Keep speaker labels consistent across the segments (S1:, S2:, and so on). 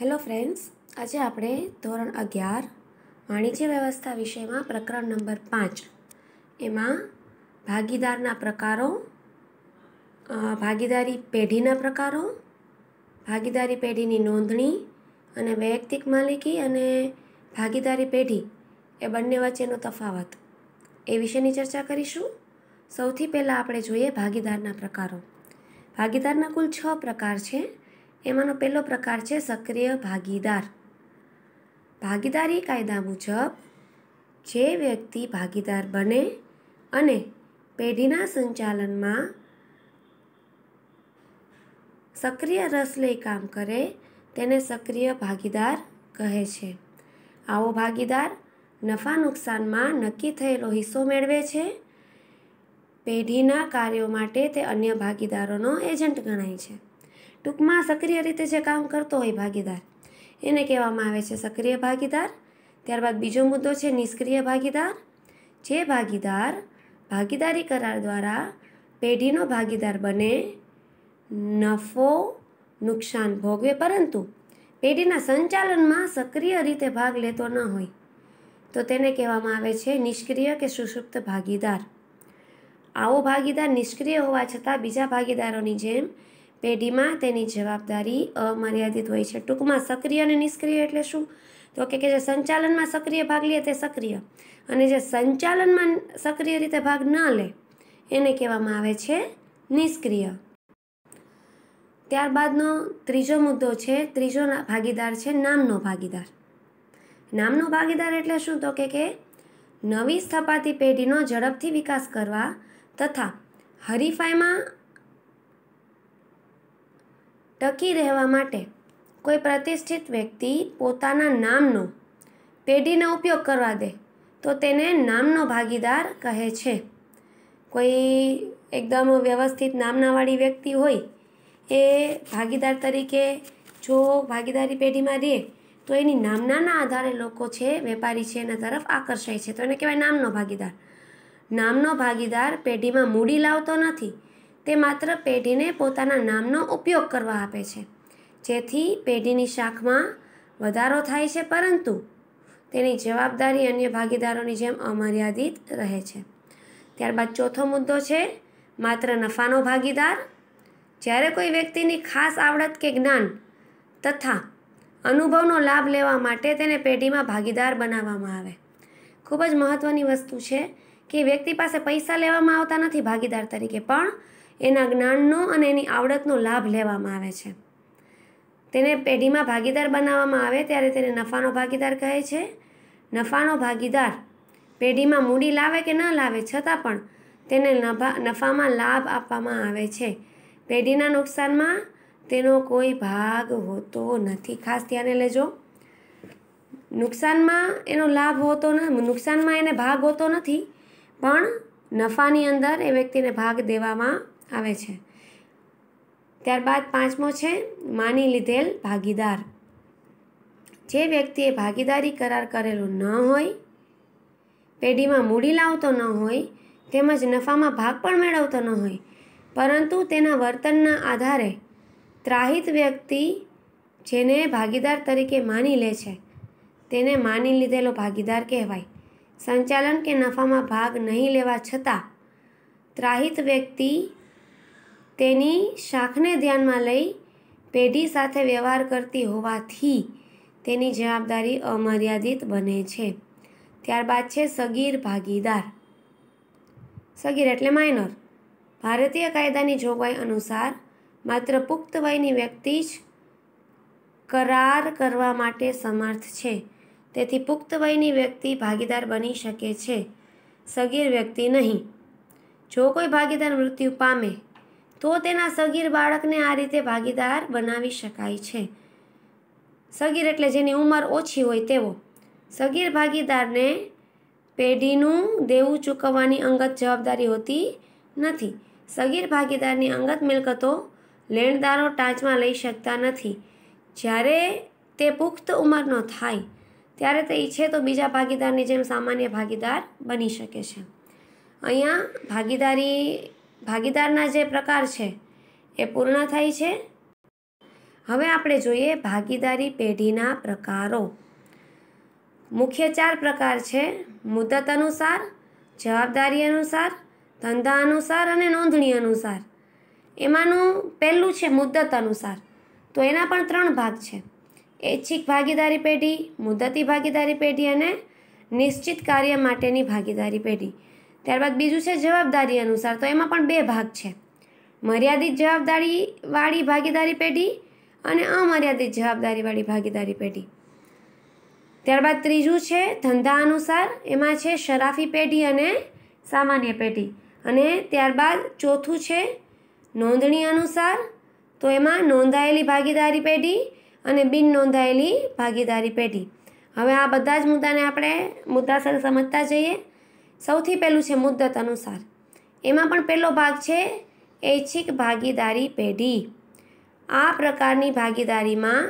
S1: hello friends આજે આપણે ધોરણ અગિયાર વાણિજ્ય વ્યવસ્થા વિષયમાં પ્રકરણ નંબર પાંચ એમાં ભાગીદારના પ્રકારો ભાગીદારી પેઢીના પ્રકારો ભાગીદારી પેઢીની નોંધણી અને વૈયક્તિક માલિકી અને ભાગીદારી પેઢી એ બંને વચ્ચેનો તફાવત એ વિશેની ચર્ચા કરીશું સૌથી પહેલાં આપણે જોઈએ ભાગીદારના પ્રકારો ભાગીદારના કુલ છ પ્રકાર છે એમાંનો પહેલો પ્રકાર છે સક્રિય ભાગીદાર ભાગીદારી કાયદા મુજબ જે વ્યક્તિ ભાગીદાર બને અને પેઢીના સંચાલનમાં સક્રિય રસ લઈ કામ કરે તેને સક્રિય ભાગીદાર કહે છે આવો ભાગીદાર નફા નુકસાનમાં નક્કી થયેલો હિસ્સો મેળવે છે પેઢીના કાર્યો માટે તે અન્ય ભાગીદારોનો એજન્ટ ગણાય છે ટૂંકમાં સક્રિય રીતે જે કામ કરતો હોય ભાગીદાર એને કહેવામાં આવે છે સક્રિય ભાગીદાર ત્યારબાદ બીજો મુદ્દો છે નિષ્ક્રિય ભાગીદાર જે ભાગીદાર ભાગીદારી કરાર દ્વારા પેઢીનો ભાગીદાર બને નફો નુકસાન ભોગવે પરંતુ પેઢીના સંચાલનમાં સક્રિય રીતે ભાગ લેતો ન હોય તો તેને કહેવામાં આવે છે નિષ્ક્રિય કે સુષુપ્ત ભાગીદાર આવો ભાગીદાર નિષ્ક્રિય હોવા છતાં બીજા ભાગીદારોની જેમ પેઢીમાં તેની જવાબદારી અમર્યાદિત હોય છે ટૂંકમાં સક્રિય અને નિષ્ક્રિય એટલે શું તો કે જે સંચાલનમાં સક્રિય ભાગ લે તે સક્રિય અને જે સંચાલનમાં સક્રિય રીતે ભાગ ન લે એને કહેવામાં આવે છે નિષ્ક્રિય ત્યારબાદનો ત્રીજો મુદ્દો છે ત્રીજો ભાગીદાર છે નામનો ભાગીદાર નામનો ભાગીદાર એટલે શું તો કે કે નવી સ્થપાતી પેઢીનો ઝડપથી વિકાસ કરવા તથા હરીફાઈમાં ટકી રહેવા માટે કોઈ પ્રતિષ્ઠિત વ્યક્તિ પોતાના નામનો પેઢીનો ઉપયોગ કરવા દે તો તેને નામનો ભાગીદાર કહે છે કોઈ એકદમ વ્યવસ્થિત નામનાવાળી વ્યક્તિ હોય એ ભાગીદાર તરીકે જો ભાગીદારી પેઢીમાં રહે તો એની નામનાના આધારે લોકો છે વેપારી છે એના તરફ આકર્ષાય છે તો એને કહેવાય નામનો ભાગીદાર નામનો ભાગીદાર પેઢીમાં મૂડી લાવતો નથી તે માત્ર પેઢીને પોતાના નામનો ઉપયોગ કરવા આપે છે જેથી પેઢીની શાખમાં વધારો થાય છે પરંતુ તેની જવાબદારી અન્ય ભાગીદારોની જેમ અમર્યાદિત રહે છે ત્યારબાદ ચોથો મુદ્દો છે માત્ર નફાનો ભાગીદાર જ્યારે કોઈ વ્યક્તિની ખાસ આવડત કે જ્ઞાન તથા અનુભવનો લાભ લેવા માટે તેને પેઢીમાં ભાગીદાર બનાવવામાં આવે ખૂબ જ મહત્ત્વની વસ્તુ છે કે વ્યક્તિ પાસે પૈસા લેવામાં આવતા નથી ભાગીદાર તરીકે પણ એના જ્ઞાનનો અને એની આવડતનો લાભ લેવામાં આવે છે તેને પેઢીમાં ભાગીદાર બનાવવામાં આવે ત્યારે તેને નફાનો ભાગીદાર કહે છે નફાનો ભાગીદાર પેઢીમાં મૂડી લાવે કે ન લાવે છતાં પણ તેને નફામાં લાભ આપવામાં આવે છે પેઢીના નુકસાનમાં તેનો કોઈ ભાગ હોતો નથી ખાસ ધ્યાને લેજો નુકસાનમાં એનો લાભ હોતો ન નુકસાનમાં એને ભાગ હોતો નથી પણ નફાની અંદર એ વ્યક્તિને ભાગ દેવામાં આવે છે ત્યારબાદ પાંચમો છે માની લીધેલ ભાગીદાર જે વ્યક્તિએ ભાગીદારી કરાર કરેલું ન હોય પેઢીમાં મૂડી લાવતો ન હોય તેમજ નફામાં ભાગ પણ મેળવતો ન હોય પરંતુ તેના વર્તનના આધારે ત્રાહિત વ્યક્તિ જેને ભાગીદાર તરીકે માની લે છે તેને માની લીધેલો ભાગીદાર કહેવાય સંચાલન કે નફામાં ભાગ નહીં લેવા છતાં ત્રાહિત વ્યક્તિ તેની શાખને ધ્યાનમાં લઈ પેઢી સાથે વ્યવહાર કરતી હોવાથી તેની જવાબદારી અમર્યાદિત બને છે ત્યારબાદ છે સગીર ભાગીદાર સગીર એટલે માઇનર ભારતીય કાયદાની જોગવાઈ અનુસાર માત્ર પુખ્ત વયની વ્યક્તિ જ કરાર કરવા માટે સમર્થ છે તેથી પુખ્ત વયની વ્યક્તિ ભાગીદાર બની શકે છે સગીર વ્યક્તિ નહીં જો કોઈ ભાગીદાર મૃત્યુ પામે તો તેના સગીર બાળકને આ રીતે ભાગીદાર બનાવી શકાય છે સગીર એટલે જેની ઉંમર ઓછી હોય તેવો સગીર ભાગીદારને પેઢીનું દેવું ચૂકવવાની અંગત જવાબદારી હોતી નથી સગીર ભાગીદારની અંગત મિલકતો લેણદારો ટાંચમાં લઈ શકતા નથી જ્યારે તે પુખ્ત ઉંમરનો થાય ત્યારે તે ઈચ્છે તો બીજા ભાગીદારની જેમ સામાન્ય ભાગીદાર બની શકે છે અહીંયા ભાગીદારી ભાગીદારના જે પ્રકાર છે એ પૂર્ણ થાય છે હવે આપણે જોઈએ ભાગીદારી પેઢીના પ્રકારો મુખ્ય ચાર પ્રકાર છે મુદત અનુસાર જવાબદારી અનુસાર ધંધા અનુસાર અને નોંધણી અનુસાર એમાંનું પહેલું છે મુદ્દત અનુસાર તો એના પણ ત્રણ ભાગ છે ઐચ્છિક ભાગીદારી પેઢી મુદ્દતી ભાગીદારી પેઢી અને નિશ્ચિત કાર્ય માટેની ભાગીદારી પેઢી ત્યારબાદ બીજું છે જવાબદારી અનુસાર તો એમાં પણ બે ભાગ છે મર્યાદિત જવાબદારીવાળી ભાગીદારી પેઢી અને અમર્યાદિત જવાબદારીવાળી ભાગીદારી પેઢી ત્યારબાદ ત્રીજું છે ધંધા અનુસાર એમાં છે શરાફી પેઢી અને સામાન્ય પેઢી અને ત્યારબાદ ચોથું છે નોંધણી અનુસાર તો એમાં નોંધાયેલી ભાગીદારી પેઢી અને બિન નોંધાયેલી ભાગીદારી પેઢી હવે આ બધા જ મુદ્દાને આપણે મુદ્દાસર સમજતા જઈએ સૌથી પહેલું છે મુદ્દત અનુસાર એમાં પણ પહેલો ભાગ છે ઐચ્છિક ભાગીદારી પેઢી આ પ્રકારની ભાગીદારીમાં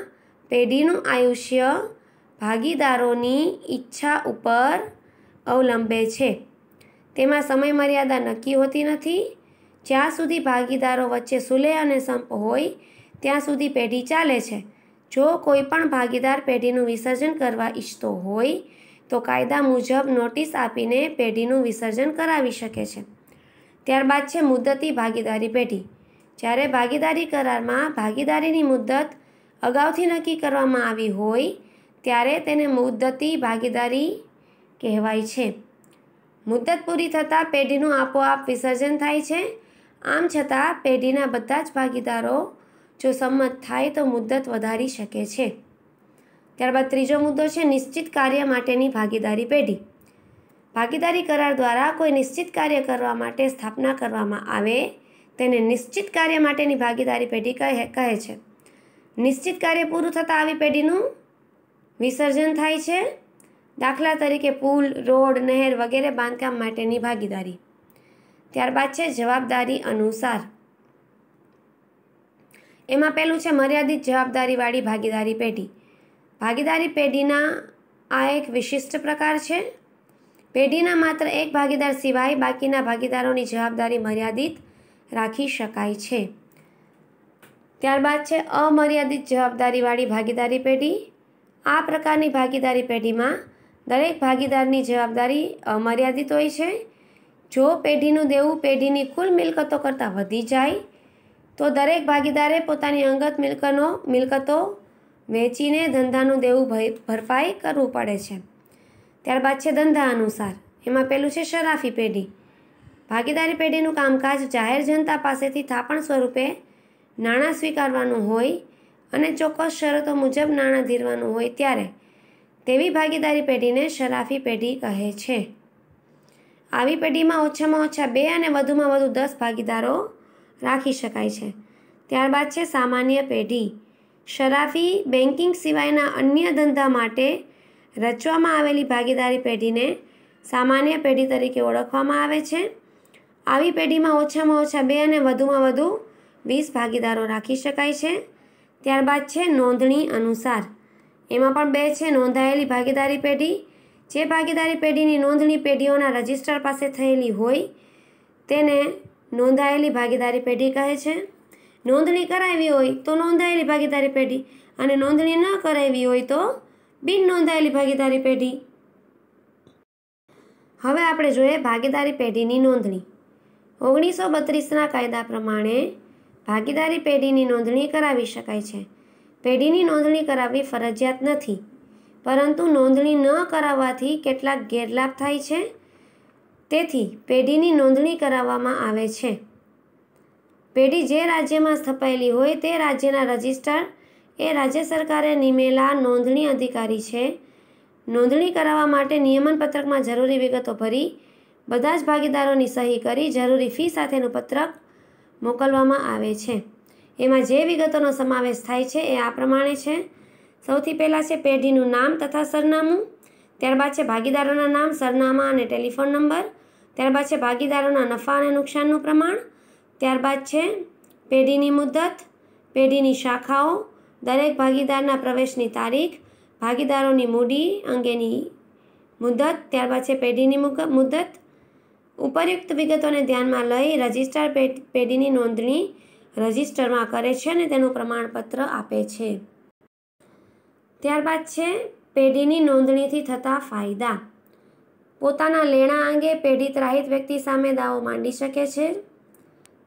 S1: પેઢીનું આયુષ્ય ભાગીદારોની ઈચ્છા ઉપર અવલંબે છે તેમાં સમયમર્યાદા નક્કી હોતી નથી જ્યાં સુધી ભાગીદારો વચ્ચે સુલે અને સંપ હોય ત્યાં સુધી પેઢી ચાલે છે જો કોઈ પણ ભાગીદાર પેઢીનું વિસર્જન કરવા ઈચ્છતો હોય તો કાયદા મુજબ નોટિસ આપીને પેઢીનું વિસર્જન કરાવી શકે છે ત્યારબાદ છે મુદ્દતી ભાગીદારી પેઢી જ્યારે ભાગીદારી કરારમાં ભાગીદારીની મુદ્દત અગાઉથી નક્કી કરવામાં આવી હોય ત્યારે તેને મુદ્દતી ભાગીદારી કહેવાય છે મુદ્દત પૂરી થતાં પેઢીનું આપોઆપ વિસર્જન થાય છે આમ છતાં પેઢીના બધા જ ભાગીદારો જો સંમત થાય તો મુદ્દત વધારી શકે છે ત્યારબાદ ત્રીજો મુદ્દો છે નિશ્ચિત કાર્ય માટેની ભાગીદારી પેઢી ભાગીદારી કરાર દ્વારા કોઈ નિશ્ચિત કાર્ય કરવા માટે સ્થાપના કરવામાં આવે તેને નિશ્ચિત કાર્ય માટેની ભાગીદારી પેઢી કહે કહે છે નિશ્ચિત કાર્ય પૂરું થતાં આવી પેઢીનું વિસર્જન થાય છે દાખલા તરીકે પુલ રોડ નહેર વગેરે બાંધકામ માટેની ભાગીદારી ત્યારબાદ છે જવાબદારી અનુસાર એમાં પહેલું છે મર્યાદિત જવાબદારીવાળી ભાગીદારી પેઢી ભાગીદારી પેઢીના આ એક વિશિષ્ટ પ્રકાર છે પેઢીના માત્ર એક ભાગીદાર સિવાય બાકીના ભાગીદારોની જવાબદારી મર્યાદિત રાખી શકાય છે ત્યારબાદ છે અમર્યાદિત જવાબદારીવાળી ભાગીદારી પેઢી આ પ્રકારની ભાગીદારી પેઢીમાં દરેક ભાગીદારની જવાબદારી અમર્યાદિત હોય છે જો પેઢીનું દેવું પેઢીની કુલ મિલકતો કરતાં વધી જાય તો દરેક ભાગીદારે પોતાની અંગત મિલકનો મિલકતો વેચીને ધંધાનું દેવું ભરપાઈ કરવું પડે છે ત્યારબાદ છે ધંધા અનુસાર એમાં પેલું છે શરાફી પેઢી ભાગીદારી પેઢીનું કામકાજ જાહેર જનતા પાસેથી થાપણ સ્વરૂપે નાણાં સ્વીકારવાનું હોય અને ચોક્કસ શરતો મુજબ નાણાં ધીરવાનું હોય ત્યારે તેવી ભાગીદારી પેઢીને શરાફી પેઢી કહે છે આવી પેઢીમાં ઓછામાં ઓછા બે અને વધુમાં વધુ દસ ભાગીદારો રાખી શકાય છે ત્યારબાદ છે સામાન્ય પેઢી શરાફી બેન્કિંગ સિવાયના અન્ય ધંધા માટે રચવામાં આવેલી ભાગીદારી પેઢીને સામાન્ય પેઢી તરીકે ઓળખવામાં આવે છે આવી પેઢીમાં ઓછામાં ઓછા બે અને વધુમાં વધુ વીસ ભાગીદારો રાખી શકાય છે ત્યારબાદ છે નોંધણી અનુસાર એમાં પણ બે છે નોંધાયેલી ભાગીદારી પેઢી જે ભાગીદારી પેઢીની નોંધણી પેઢીઓના રજિસ્ટર પાસે થયેલી હોય તેને નોંધાયેલી ભાગીદારી પેઢી કહે છે નોંધણી કરાવી હોય તો નોંધાયેલી ભાગીદારી પેઢી અને નોંધણી ન કરાવી હોય તો બિન નોંધાયેલી ભાગીદારી પેઢી હવે આપણે જોઈએ ભાગીદારી પેઢીની નોંધણી ઓગણીસો બત્રીસના કાયદા પ્રમાણે ભાગીદારી પેઢીની નોંધણી કરાવી શકાય છે પેઢીની નોંધણી કરાવવી ફરજિયાત નથી પરંતુ નોંધણી ન કરાવવાથી કેટલાક ગેરલાભ થાય છે તેથી પેઢીની નોંધણી કરાવવામાં આવે છે પેઢી જે રાજ્યમાં સ્થપાયેલી હોય તે રાજ્યના રજિસ્ટર એ રાજ્ય સરકારે નિમેલા નોંધણી અધિકારી છે નોંધણી કરાવવા માટે નિયમનપત્રકમાં જરૂરી વિગતો ભરી બધા જ ભાગીદારોની સહી કરી જરૂરી ફી સાથેનું પત્રક મોકલવામાં આવે છે એમાં જે વિગતોનો સમાવેશ થાય છે એ આ પ્રમાણે છે સૌથી પહેલાં છે પેઢીનું નામ તથા સરનામું ત્યારબાદ છે ભાગીદારોના નામ સરનામા અને ટેલિફોન નંબર ત્યારબાદ છે ભાગીદારોના નફા અને નુકસાનનું પ્રમાણ ત્યારબાદ છે પેઢીની મુદત પેઢીની શાખાઓ દરેક ભાગીદારના પ્રવેશની તારીખ ભાગીદારોની મૂડી અંગેની મુદત ત્યારબાદ છે પેઢીની મુદત ઉપરયુક્ત વિગતોને ધ્યાનમાં લઈ રજિસ્ટ્રાર પેઢીની નોંધણી રજિસ્ટરમાં કરે છે અને તેનું પ્રમાણપત્ર આપે છે ત્યારબાદ છે પેઢીની નોંધણીથી થતા ફાયદા પોતાના લેણા અંગે પેઢી ત્રાહિત વ્યક્તિ સામે દાવો માંડી શકે છે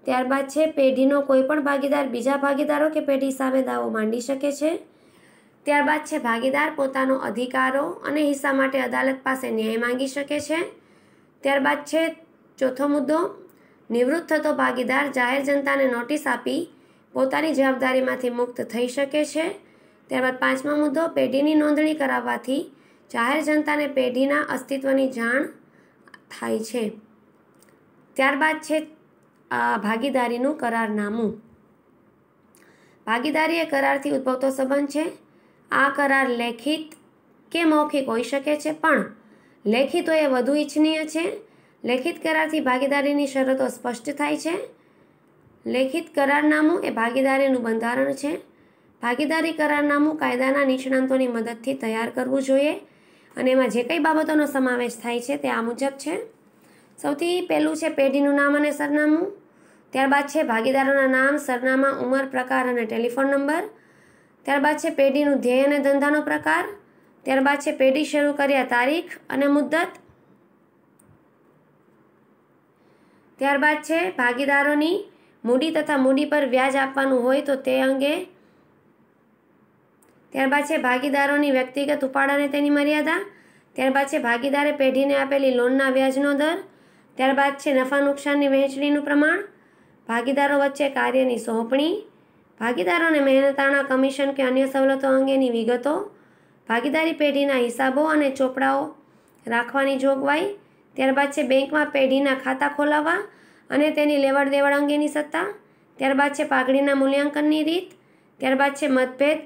S1: ત્યારબાદ છે પેઢીનો કોઈપણ ભાગીદાર બીજા ભાગીદારો કે પેઢી સામે દાવો માંડી શકે છે ત્યારબાદ છે ભાગીદાર પોતાનો અધિકારો અને હિસ્સા માટે અદાલત પાસે ન્યાય માંગી શકે છે ત્યારબાદ છે ચોથો મુદ્દો નિવૃત્ત થતો ભાગીદાર જાહેર જનતાને નોટિસ આપી પોતાની જવાબદારીમાંથી મુક્ત થઈ શકે છે ત્યારબાદ પાંચમો મુદ્દો પેઢીની નોંધણી કરાવવાથી જાહેર જનતાને પેઢીના અસ્તિત્વની જાણ થાય છે ત્યારબાદ છે આ ભાગીદારીનું કરારનામું ભાગીદારી એ કરારથી ઉદ્ભવતો સંબંધ છે આ કરાર લેખિત કે મૌખિક હોઈ શકે છે પણ લેખિતો એ વધુ ઈચ્છનીય છે લેખિત કરારથી ભાગીદારીની શરતો સ્પષ્ટ થાય છે લેખિત કરારનામું એ ભાગીદારીનું બંધારણ છે ભાગીદારી કરારનામું કાયદાના નિષ્ણાંતોની મદદથી તૈયાર કરવું જોઈએ અને એમાં જે કંઈ બાબતોનો સમાવેશ થાય છે તે આ મુજબ છે સૌથી પહેલું છે પેઢીનું નામ અને સરનામું ત્યારબાદ છે ભાગીદારોના નામ સરનામા ઉંમર પ્રકાર અને ટેલિફોન નંબર ત્યારબાદ છે પેઢીનું ધ્યેય અને ધંધાનો પ્રકાર ત્યારબાદ છે પેઢી શરૂ કર્યા તારીખ અને મુદ્દત ત્યારબાદ છે ભાગીદારોની મૂડી તથા મૂડી પર વ્યાજ આપવાનું હોય તો તે અંગે ત્યારબાદ છે ભાગીદારોની વ્યક્તિગત ઉપાડ અને તેની મર્યાદા ત્યારબાદ છે ભાગીદારે પેઢીને આપેલી લોનના વ્યાજનો દર ત્યારબાદ છે નફા નુકસાનની વહેંચણીનું પ્રમાણ ભાગીદારો વચ્ચે કાર્યની સોંપણી ભાગીદારોને મહેનતાણા કમિશન કે અન્ય સવલતો અંગેની વિગતો ભાગીદારી પેઢીના હિસાબો અને ચોપડાઓ રાખવાની જોગવાઈ ત્યારબાદ છે બેંકમાં પેઢીના ખાતા ખોલાવવા અને તેની લેવડ દેવડ અંગેની સત્તા ત્યારબાદ છે પાઘડીના મૂલ્યાંકનની રીત ત્યારબાદ છે મતભેદ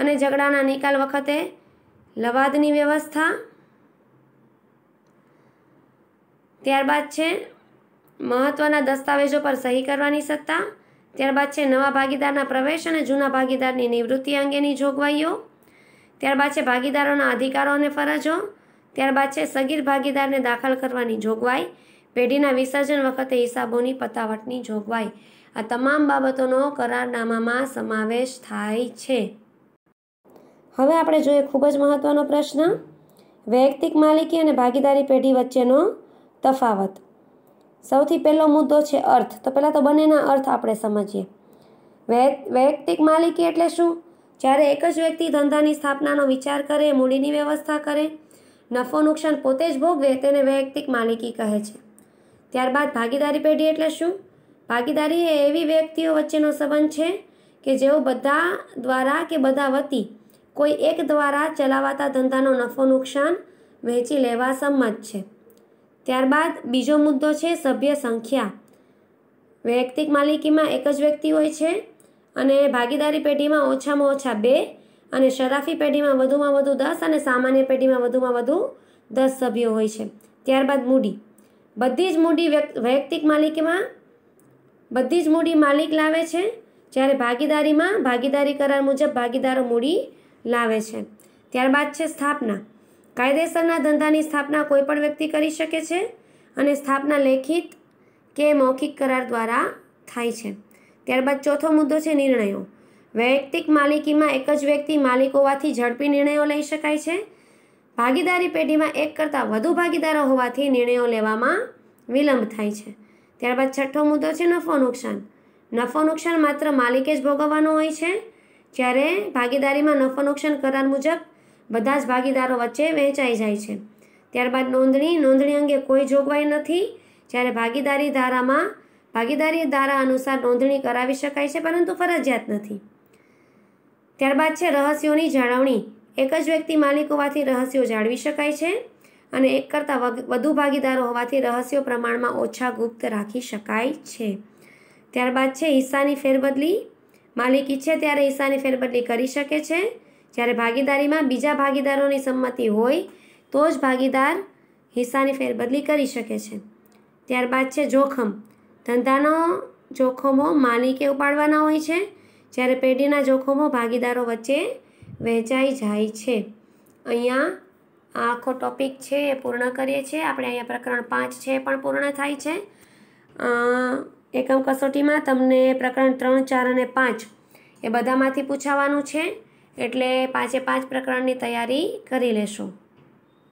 S1: અને ઝઘડાના નિકાલ વખતે લવાદની વ્યવસ્થા ત્યારબાદ છે મહત્ત્વના દસ્તાવેજો પર સહી કરવાની સત્તા ત્યારબાદ છે નવા ભાગીદારના પ્રવેશ અને જૂના ભાગીદારની નિવૃત્તિ અંગેની જોગવાઈઓ ત્યારબાદ છે ભાગીદારોના અધિકારો અને ફરજો ત્યારબાદ છે સગીર ભાગીદારને દાખલ કરવાની જોગવાઈ પેઢીના વિસર્જન વખતે હિસાબોની પતાવટની જોગવાઈ આ તમામ બાબતોનો કરારનામામાં સમાવેશ થાય છે હવે આપણે જોઈએ ખૂબ જ મહત્ત્વનો પ્રશ્ન વૈયક્તિક માલિકી અને ભાગીદારી પેઢી વચ્ચેનો તફાવત સૌથી પહેલો મુદ્દો છે અર્થ તો પહેલાં તો બંનેના અર્થ આપણે સમજીએ વૈયક્તિક માલિકી એટલે શું જ્યારે એક જ વ્યક્તિ ધંધાની સ્થાપનાનો વિચાર કરે મૂડીની વ્યવસ્થા કરે નફો નુકસાન પોતે જ ભોગવે તેને વૈયક્તિક માલિકી કહે છે ત્યારબાદ ભાગીદારી પેઢી એટલે શું ભાગીદારી એ એવી વ્યક્તિઓ વચ્ચેનો સંબંધ છે કે જેઓ બધા દ્વારા કે બધા વતી કોઈ એક દ્વારા ચલાવાતા ધંધાનો નફો નુકસાન વહેંચી લેવા સંમત છે ત્યારબાદ બીજો મુદ્દો છે સભ્ય સંખ્યા વૈયક્તિક માલિકીમાં એક જ વ્યક્તિ હોય છે અને ભાગીદારી પેઢીમાં ઓછામાં ઓછા બે અને શરાફી પેઢીમાં વધુમાં વધુ દસ અને સામાન્ય પેઢીમાં વધુમાં વધુ દસ સભ્યો હોય છે ત્યારબાદ મૂડી બધી જ મૂડી વૈયક્તિક માલિકીમાં બધી જ મૂડી માલિક લાવે છે જ્યારે ભાગીદારીમાં ભાગીદારી કરાર મુજબ ભાગીદારો મૂડી લાવે છે ત્યારબાદ છે સ્થાપના કાયદેસરના ધંધાની સ્થાપના કોઈપણ વ્યક્તિ કરી શકે છે અને સ્થાપના લેખિત કે મૌખિક કરાર દ્વારા થાય છે ત્યારબાદ ચોથો મુદ્દો છે નિર્ણયો વૈયક્તિક માલિકીમાં એક જ વ્યક્તિ માલિક હોવાથી ઝડપી નિર્ણયો લઈ શકાય છે ભાગીદારી પેઢીમાં એક કરતાં વધુ ભાગીદારો હોવાથી નિર્ણયો લેવામાં વિલંબ થાય છે ત્યારબાદ છઠ્ઠો મુદ્દો છે નફો નુકસાન નફો નુકસાન માત્ર માલિકે જ ભોગવવાનો હોય છે જ્યારે ભાગીદારીમાં નફો નુકસાન કરાર મુજબ બધા જ ભાગીદારો વચ્ચે વહેંચાઈ જાય છે ત્યારબાદ નોંધણી નોંધણી અંગે કોઈ જોગવાઈ નથી જ્યારે ભાગીદારી ધારામાં ભાગીદારી ધારા અનુસાર નોંધણી કરાવી શકાય છે પરંતુ ફરજિયાત નથી ત્યારબાદ છે રહસ્યોની જાળવણી એક જ વ્યક્તિ માલિક હોવાથી રહસ્યો જાળવી શકાય છે અને એક કરતાં વધુ ભાગીદારો હોવાથી રહસ્યો પ્રમાણમાં ઓછા ગુપ્ત રાખી શકાય છે ત્યારબાદ છે હિસ્સાની ફેરબદલી માલિક ઈચ્છે ત્યારે હિસ્સાની ફેરબદલી કરી શકે છે જ્યારે ભાગીદારીમાં બીજા ભાગીદારોની સંમતિ હોય તો જ ભાગીદાર હિસ્સાની ફેરબદલી કરી શકે છે ત્યારબાદ છે જોખમ ધંધાનો જોખમો માલિકે ઉપાડવાના હોય છે જ્યારે પેઢીના જોખમો ભાગીદારો વચ્ચે વહેંચાઈ જાય છે અહીંયા આ આખો ટોપિક છે એ પૂર્ણ કરીએ છીએ આપણે અહીંયા પ્રકરણ પાંચ છે એ પણ પૂર્ણ થાય છે એકમ કસોટીમાં તમને પ્રકરણ ત્રણ ચાર અને પાંચ એ બધામાંથી પૂછાવાનું છે એટલે પાંચે પાંચ પ્રકારની તૈયારી કરી લેશું